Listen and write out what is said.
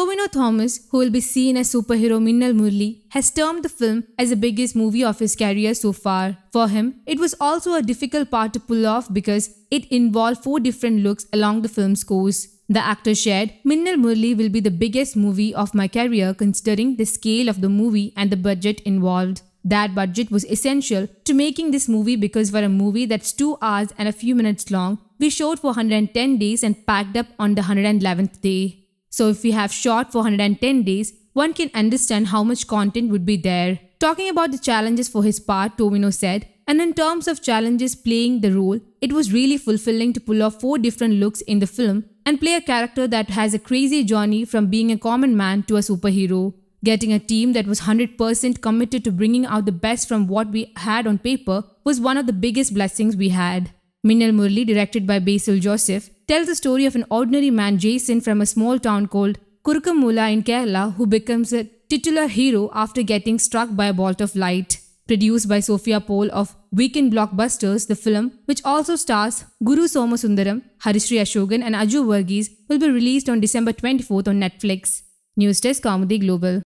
Tobino Thomas, who will be seen as superhero Minnal Murli, has termed the film as the biggest movie of his career so far. For him, it was also a difficult part to pull off because it involved four different looks along the film's course. The actor shared, Minnal Murli will be the biggest movie of my career considering the scale of the movie and the budget involved. That budget was essential to making this movie because for a movie that's 2 hours and a few minutes long, we showed for 110 days and packed up on the 111th day. So if we have shot 410 days, one can understand how much content would be there. Talking about the challenges for his part, Tomino said, and in terms of challenges playing the role, it was really fulfilling to pull off four different looks in the film and play a character that has a crazy journey from being a common man to a superhero. Getting a team that was 100% committed to bringing out the best from what we had on paper was one of the biggest blessings we had. Minal Murli, directed by Basil Joseph, tells the story of an ordinary man, Jason, from a small town called Kurukamula in Kerala, who becomes a titular hero after getting struck by a bolt of light. Produced by Sophia Paul of Weekend Blockbusters, the film, which also stars Guru Somasundaram, Harishri Ashogan, and Aju Varghese, will be released on December 24th on Netflix. News Desk Comedy Global.